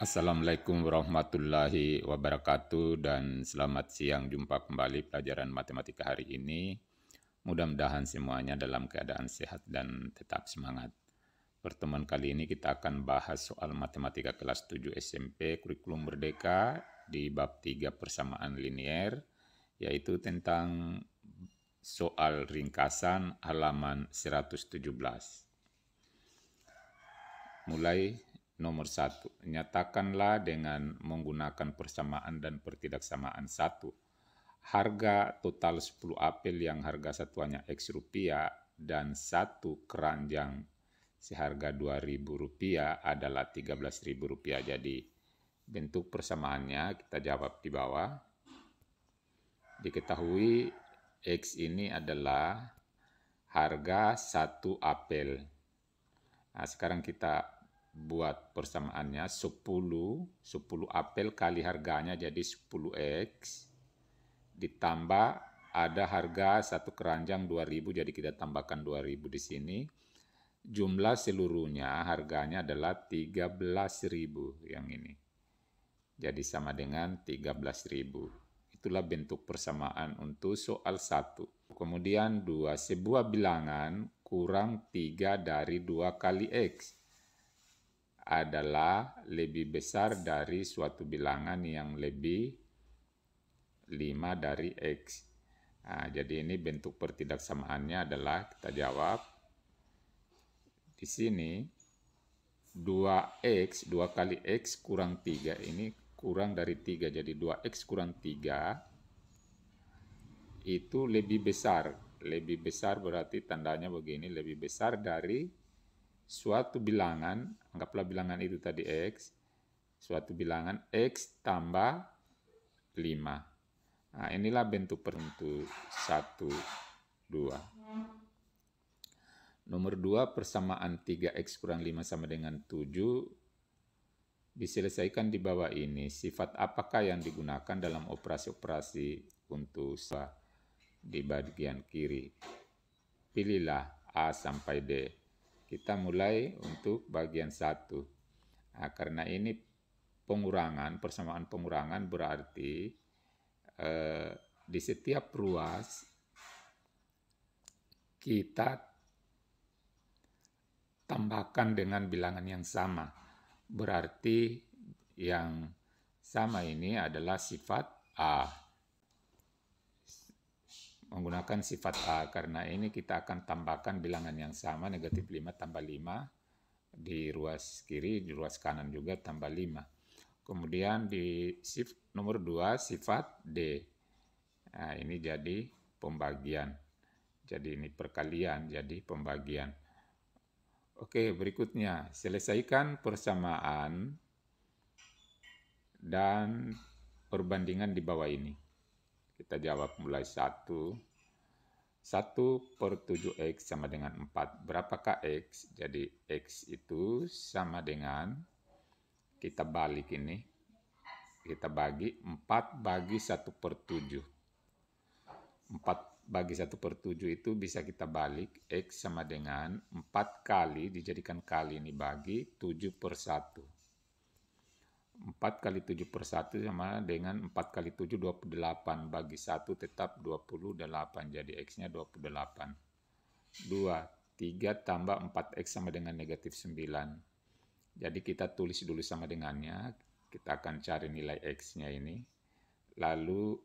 Assalamualaikum warahmatullahi wabarakatuh dan selamat siang jumpa kembali pelajaran matematika hari ini. Mudah-mudahan semuanya dalam keadaan sehat dan tetap semangat. Pertemuan kali ini kita akan bahas soal matematika kelas 7 SMP kurikulum merdeka di bab 3 persamaan linier yaitu tentang soal ringkasan halaman 117. Mulai nomor satu. Nyatakanlah dengan menggunakan persamaan dan pertidaksamaan satu. Harga total 10 apel yang harga satuannya X rupiah dan satu keranjang seharga rp rupiah adalah rp rupiah Jadi bentuk persamaannya kita jawab di bawah. Diketahui X ini adalah harga satu apel. Nah, sekarang kita buat persamaannya 10 10 apel kali harganya jadi 10x ditambah ada harga satu keranjang 2000 jadi kita tambahkan 2000 di sini jumlah seluruhnya harganya adalah 13.000 yang ini jadi sama dengan 13.000 itulah bentuk persamaan untuk soal 1 kemudian dua sebuah bilangan kurang 3 dari 2 kali X adalah lebih besar dari suatu bilangan yang lebih 5 dari X. Nah, jadi ini bentuk pertidaksamaannya adalah kita jawab di sini 2X, 2 kali X kurang 3 ini kurang dari 3. Jadi 2X kurang 3 itu lebih besar. Lebih besar berarti tandanya begini, lebih besar dari suatu bilangan, anggaplah bilangan itu tadi X, suatu bilangan X tambah 5. Nah, inilah bentuk pertentu 1, 2. Nomor 2, persamaan 3X kurang 5 sama dengan 7 diselesaikan di bawah ini. Sifat apakah yang digunakan dalam operasi-operasi untuk di bagian kiri? Pilihlah A sampai D. Kita mulai untuk bagian satu. Nah, karena ini pengurangan, persamaan pengurangan berarti eh, di setiap ruas kita tambahkan dengan bilangan yang sama. Berarti yang sama ini adalah sifat A menggunakan sifat A karena ini kita akan tambahkan bilangan yang sama negatif 5 tambah 5 di ruas kiri di ruas kanan juga tambah 5 kemudian di shift nomor 2 sifat D nah, ini jadi pembagian jadi ini perkalian jadi pembagian Oke berikutnya selesaikan persamaan dan perbandingan di bawah ini. Kita jawab mulai 1. 1 per 7x sama dengan 4. Berapakah x? Jadi x itu sama dengan, kita balik ini, kita bagi 4 bagi 1 per 7. 4 bagi 1 per 7 itu bisa kita balik. X sama dengan 4 kali, dijadikan kali ini bagi 7 per 1. 4 kali 7 per 1 sama dengan 4 kali 7 28 bagi 1 tetap 28 jadi X-nya 28 2 3 tambah 4X sama dengan negatif 9 jadi kita tulis dulu sama dengannya kita akan cari nilai X-nya ini lalu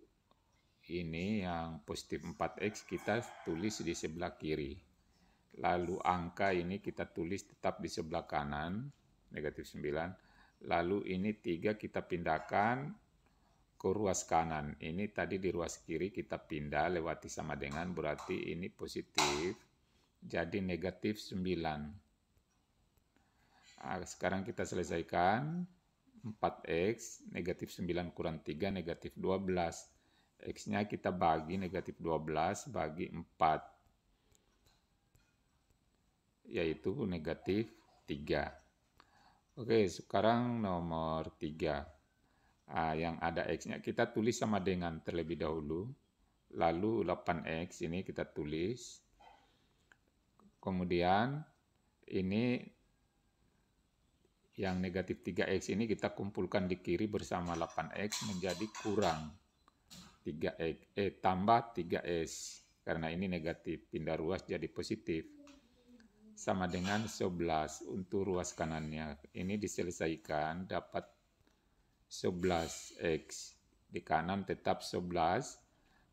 ini yang positif 4X kita tulis di sebelah kiri lalu angka ini kita tulis tetap di sebelah kanan negatif 9 Lalu ini tiga kita pindahkan ke ruas kanan. Ini tadi di ruas kiri kita pindah lewati sama dengan berarti ini positif. Jadi negatif 9. Nah, sekarang kita selesaikan. 4X, negatif 9 kurang 3, negatif 12. X-nya kita bagi negatif 12 bagi 4. Yaitu negatif 3. Oke, sekarang nomor 3. Ah, yang ada X-nya kita tulis sama dengan terlebih dahulu. Lalu 8X ini kita tulis. Kemudian ini yang negatif 3X ini kita kumpulkan di kiri bersama 8X menjadi kurang 3X, eh tambah 3S. Karena ini negatif, pindah ruas jadi positif sama dengan 11 untuk ruas kanannya. Ini diselesaikan dapat 11x. Di kanan tetap 11.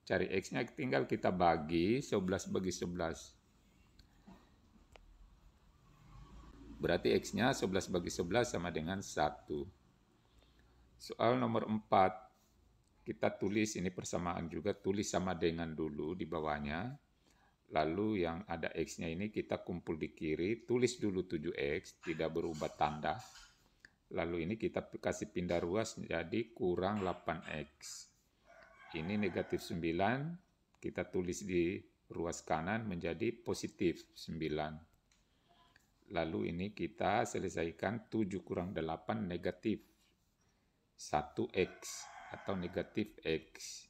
Cari x-nya tinggal kita bagi 11 bagi 11. Berarti x-nya 11 bagi 11 sama dengan 1. Soal nomor 4. Kita tulis, ini persamaan juga, tulis sama dengan dulu di bawahnya. Lalu yang ada X-nya ini kita kumpul di kiri, tulis dulu 7X, tidak berubah tanda. Lalu ini kita kasih pindah ruas jadi kurang 8X. Ini negatif 9, kita tulis di ruas kanan menjadi positif 9. Lalu ini kita selesaikan 7 kurang 8 negatif 1X atau negatif X.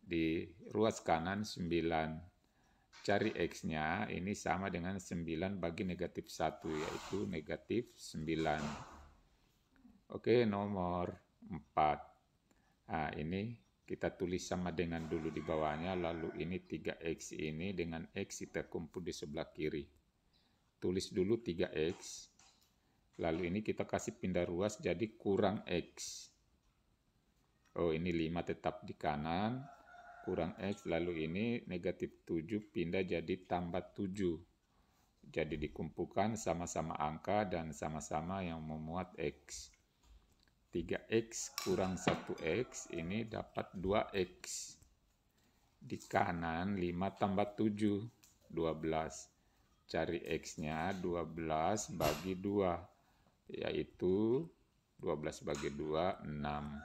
Di ruas kanan 9 cari X-nya, ini sama dengan 9 bagi negatif 1, yaitu negatif 9. Oke, nomor 4. Nah, ini kita tulis sama dengan dulu di bawahnya, lalu ini 3X ini dengan X kita kumpul di sebelah kiri. Tulis dulu 3X, lalu ini kita kasih pindah ruas jadi kurang X. Oh, ini 5 tetap di kanan, kurang X, lalu ini negatif 7 pindah jadi tambah 7. Jadi dikumpulkan sama-sama angka dan sama-sama yang memuat X. 3X kurang 1X ini dapat 2X. Di kanan 5 tambah 7, 12. Cari X-nya 12 bagi 2, yaitu 12 bagi 2, 6.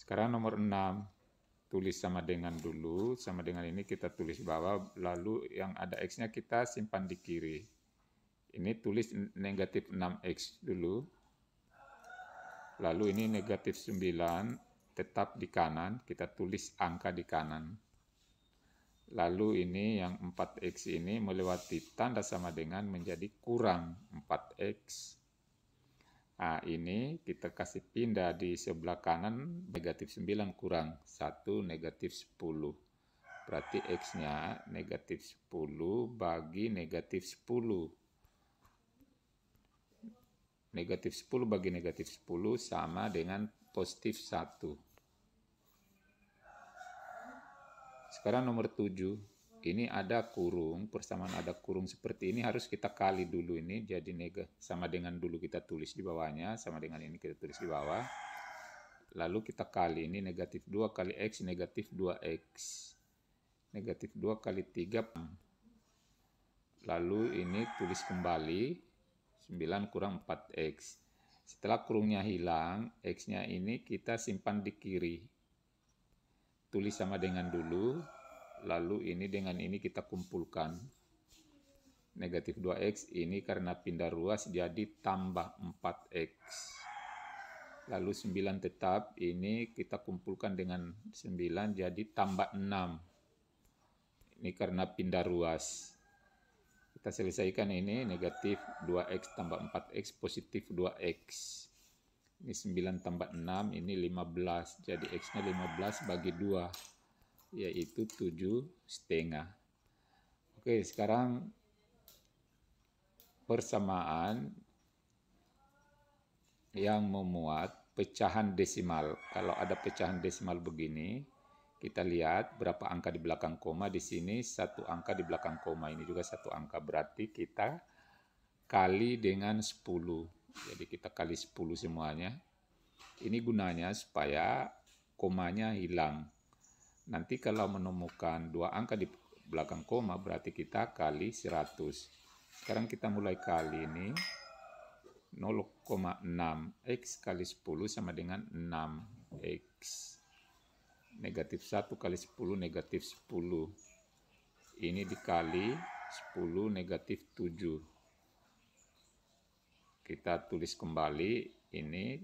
Sekarang nomor 6 tulis sama dengan dulu, sama dengan ini kita tulis bawah, lalu yang ada X-nya kita simpan di kiri. Ini tulis negatif 6X dulu, lalu ini negatif 9, tetap di kanan, kita tulis angka di kanan. Lalu ini yang 4X ini melewati tanda sama dengan menjadi kurang 4X Nah, ini kita kasih pindah di sebelah kanan negatif 9 kurang 1 negatif 10. Berarti X-nya negatif 10 bagi negatif 10. Negatif 10 bagi negatif 10 sama dengan positif 1. Sekarang nomor 7 ini ada kurung, persamaan ada kurung seperti ini harus kita kali dulu ini jadi nega sama dengan dulu kita tulis di bawahnya, sama dengan ini kita tulis di bawah. Lalu kita kali ini negatif 2 kali X negatif 2X. Negatif 2 kali 3. Lalu ini tulis kembali 9 kurang 4X. Setelah kurungnya hilang, X-nya ini kita simpan di kiri. Tulis sama dengan dulu, lalu ini dengan ini kita kumpulkan negatif 2x ini karena pindah ruas jadi tambah 4x lalu 9 tetap ini kita kumpulkan dengan 9 jadi tambah 6 ini karena pindah ruas kita selesaikan ini negatif 2x tambah 4x positif 2x ini 9 tambah 6 ini 15 jadi x nya 15 bagi 2 yaitu tujuh setengah. Oke, sekarang persamaan yang memuat pecahan desimal. Kalau ada pecahan desimal begini, kita lihat berapa angka di belakang koma di sini, satu angka di belakang koma ini juga satu angka. Berarti kita kali dengan 10. Jadi kita kali 10 semuanya. Ini gunanya supaya komanya hilang. Nanti kalau menemukan dua angka di belakang koma berarti kita kali 100. Sekarang kita mulai kali ini 0,6x kali 10 sama dengan 6x. Negatif 1 kali 10 negatif 10. Ini dikali 10 negatif 7. Kita tulis kembali ini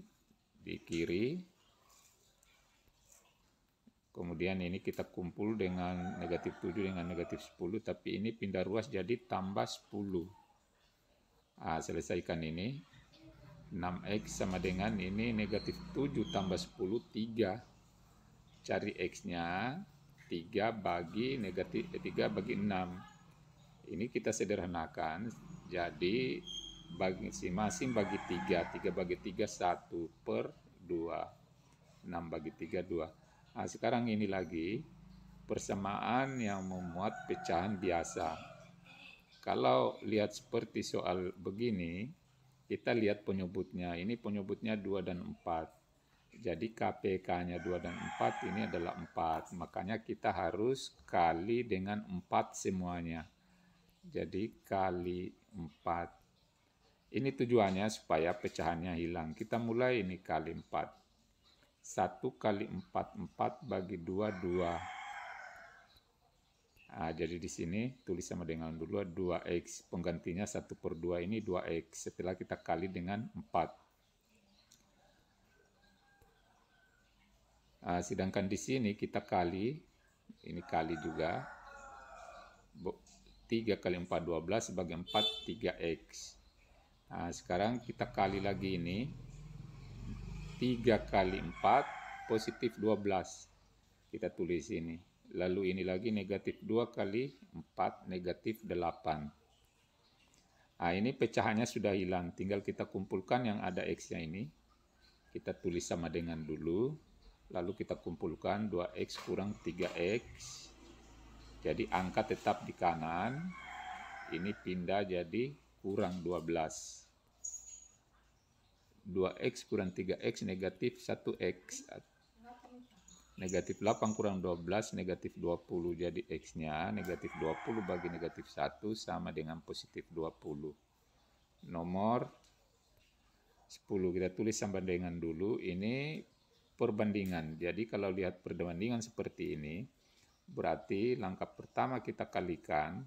di kiri kemudian ini kita kumpul dengan negatif 7 dengan negatif 10 tapi ini pindah ruas jadi tambah 10 nah, selesaikan ini 6x sama dengan ini negatif 7 tambah 10 3 cari x nya 3 bagi negatif 3 eh, bagi 6 ini kita sederhanakan jadi bagi masing-masing bagi 3 3 bagi 3 1 per 2 6 bagi 3 2 Nah, sekarang ini lagi persamaan yang memuat pecahan biasa. Kalau lihat seperti soal begini, kita lihat penyebutnya. Ini penyebutnya 2 dan 4. Jadi KPK-nya 2 dan 4 ini adalah 4. Makanya kita harus kali dengan 4 semuanya. Jadi kali 4. Ini tujuannya supaya pecahannya hilang. Kita mulai ini kali 4. 1 kali 4, 4 bagi 2, 2. Nah, jadi di sini tulis sama dengan dulu 2X. Penggantinya 1 per 2 ini 2X. Setelah kita kali dengan 4. Nah, sedangkan di sini kita kali, ini kali juga. 3 kali 4, 12 bagi 4, 3X. Nah, sekarang kita kali lagi ini. 3 kali 4 positif 12 kita tulis ini lalu ini lagi negatif 2 kali 4 negatif 8 nah ini pecahannya sudah hilang tinggal kita kumpulkan yang ada X nya ini kita tulis sama dengan dulu lalu kita kumpulkan 2X kurang 3X jadi angka tetap di kanan ini pindah jadi kurang 12 2x kurang 3x negatif 1x negatif 8 kurang 12 negatif 20 jadi x nya negatif 20 bagi negatif 1 sama dengan positif 20 nomor 10 kita tulis dengan dulu ini perbandingan jadi kalau lihat perbandingan seperti ini berarti langkah pertama kita kalikan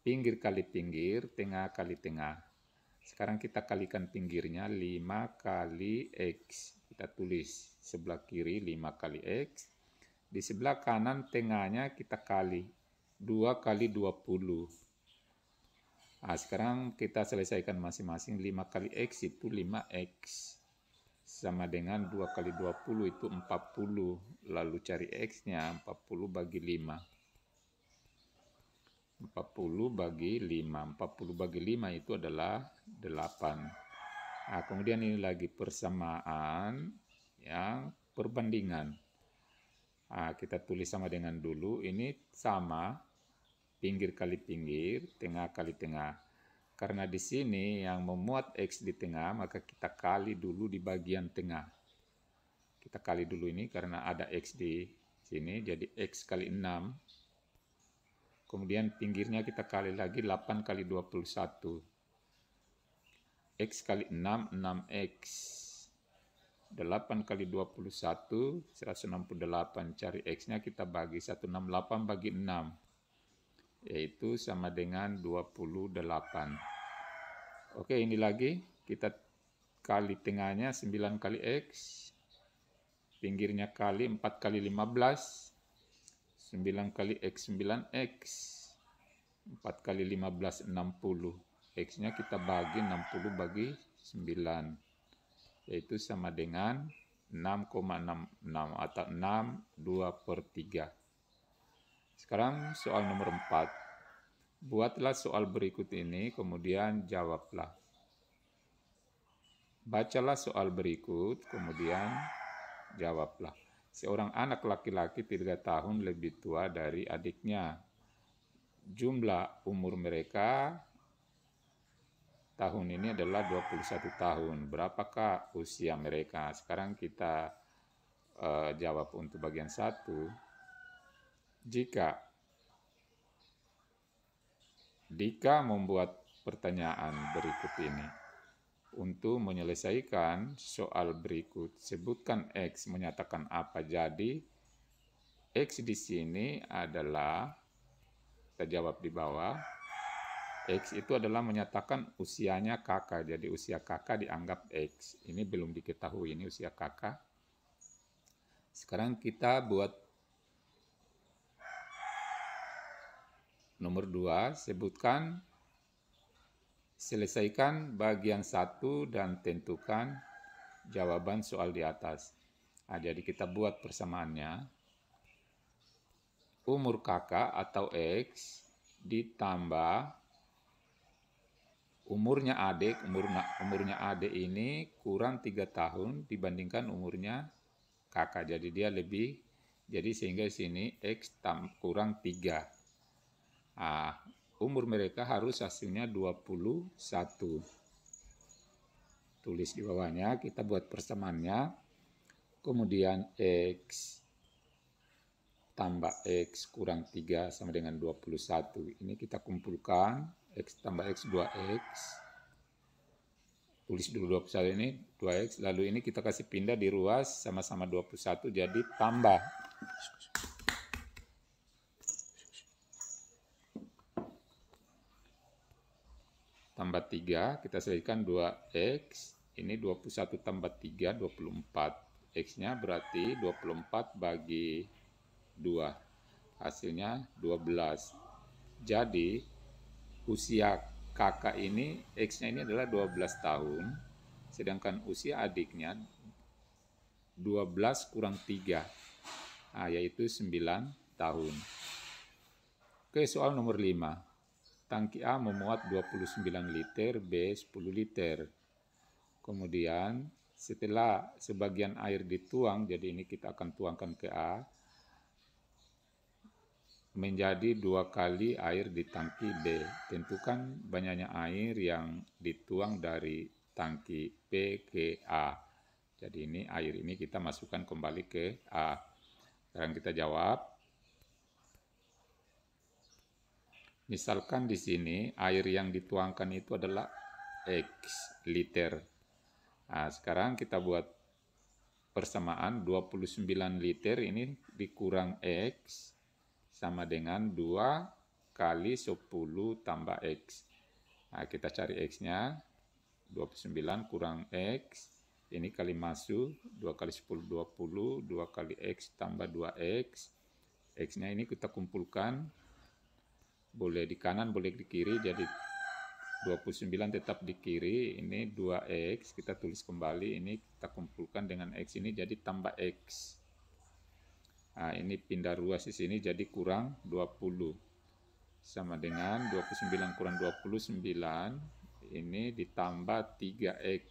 pinggir kali pinggir tengah kali tengah sekarang kita kalikan pinggirnya 5 kali X. Kita tulis sebelah kiri 5 kali X. Di sebelah kanan tengahnya kita kali 2 kali 20. Nah, sekarang kita selesaikan masing-masing 5 kali X itu 5X. Sama dengan 2 kali 20 itu 40. Lalu cari X-nya 40 bagi 5. 40 bagi 5. 40 bagi 5 itu adalah 8. Nah, kemudian ini lagi persamaan yang perbandingan. Nah, kita tulis sama dengan dulu, ini sama pinggir kali pinggir, tengah kali tengah. Karena di sini yang memuat X di tengah, maka kita kali dulu di bagian tengah. Kita kali dulu ini karena ada X di sini, jadi X kali 6. Kemudian pinggirnya kita kali lagi 8 kali 21. X kali 6, 6X. 8 kali 21, 168. Cari X-nya kita bagi 168 bagi 6. Yaitu sama dengan 28. Oke, ini lagi. Kita kali tengahnya 9 kali X. Pinggirnya kali 4 kali 15. 9 kali X, 9X. 4 kali 15, 60. X-nya kita bagi 60 bagi 9, yaitu sama dengan 6,66 atau 6, 2 per 3. Sekarang soal nomor 4. Buatlah soal berikut ini, kemudian jawablah. Bacalah soal berikut, kemudian jawablah. Seorang anak laki-laki tiga -laki tahun lebih tua dari adiknya. Jumlah umur mereka tahun ini adalah 21 tahun. Berapakah usia mereka? Sekarang kita uh, jawab untuk bagian satu. Jika Dika membuat pertanyaan berikut ini. Untuk menyelesaikan soal berikut, sebutkan X menyatakan apa jadi. X di sini adalah, kita jawab di bawah, X itu adalah menyatakan usianya kakak. Jadi usia kakak dianggap X. Ini belum diketahui, ini usia kakak. Sekarang kita buat nomor 2, sebutkan, selesaikan bagian satu dan tentukan jawaban soal di atas. Nah, jadi kita buat persamaannya. Umur kakak atau X ditambah umurnya adik, umur, umurnya adik ini kurang tiga tahun dibandingkan umurnya kakak. Jadi dia lebih, jadi sehingga sini X tam, kurang tiga. Ah, umur mereka harus hasilnya 21. Tulis di bawahnya, kita buat persamaannya. Kemudian X tambah X kurang tiga sama dengan 21. Ini kita kumpulkan X tambah X 2X. Tulis dulu 21 ini 2X. Lalu ini kita kasih pindah di ruas sama-sama 21 jadi tambah. Tambah 3, kita selesaikan 2X. Ini 21 tambah 3, 24. X-nya berarti 24 bagi 2. Hasilnya 12. Jadi usia kakak ini, X-nya ini adalah 12 tahun, sedangkan usia adiknya 12 kurang 3, nah, yaitu 9 tahun. Oke, soal nomor 5. Tangki A memuat 29 liter, B 10 liter. Kemudian setelah sebagian air dituang, jadi ini kita akan tuangkan ke A, menjadi dua kali air di tangki B. Tentukan banyaknya air yang dituang dari tangki p ke A. Jadi ini air ini kita masukkan kembali ke A. Sekarang kita jawab. Misalkan di sini air yang dituangkan itu adalah X liter. Nah, sekarang kita buat persamaan 29 liter ini dikurang X sama dengan 2 kali 10 tambah X. Nah, kita cari X-nya. 29 kurang X. Ini kali masuk. 2 kali 10, 20. 2 kali X tambah 2X. X-nya ini kita kumpulkan. Boleh di kanan, boleh di kiri. Jadi 29 tetap di kiri. Ini 2X. Kita tulis kembali. Ini kita kumpulkan dengan X ini. Jadi tambah X. Nah, ini pindah ruas di sini jadi kurang 20. Sama dengan 29 kurang 29, ini ditambah 3X.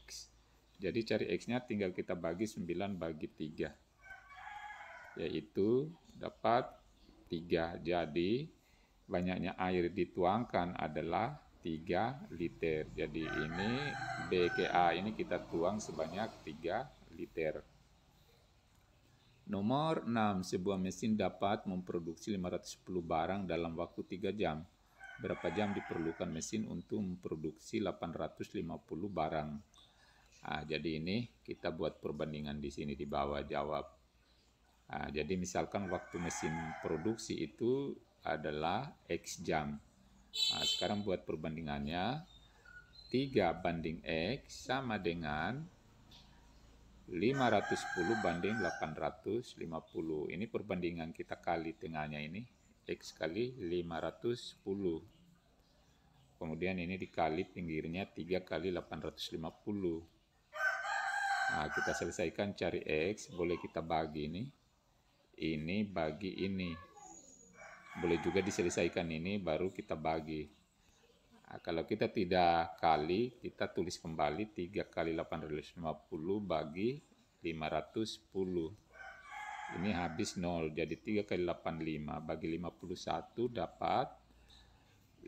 Jadi cari X-nya tinggal kita bagi 9 bagi 3. Yaitu dapat 3. Jadi banyaknya air dituangkan adalah 3 liter. Jadi ini BKA ini kita tuang sebanyak 3 liter. Nomor 6, sebuah mesin dapat memproduksi 510 barang dalam waktu 3 jam. Berapa jam diperlukan mesin untuk memproduksi 850 barang? Nah, jadi ini kita buat perbandingan di sini di bawah jawab. Nah, jadi misalkan waktu mesin produksi itu adalah X jam. Nah, sekarang buat perbandingannya. 3 banding X sama dengan 510 banding 850 ini perbandingan kita kali tengahnya ini X kali 510 kemudian ini dikali pinggirnya 3 kali 850 nah kita selesaikan cari X boleh kita bagi ini ini bagi ini boleh juga diselesaikan ini baru kita bagi Nah, kalau kita tidak kali, kita tulis kembali 3 kali 850 bagi 510. Ini habis 0, jadi 3 kali 85 bagi 51 dapat 5.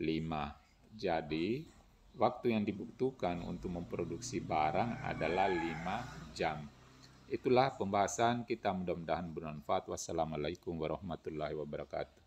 Jadi, waktu yang dibutuhkan untuk memproduksi barang adalah 5 jam. Itulah pembahasan kita mudah-mudahan bermanfaat. Wassalamualaikum warahmatullahi wabarakatuh.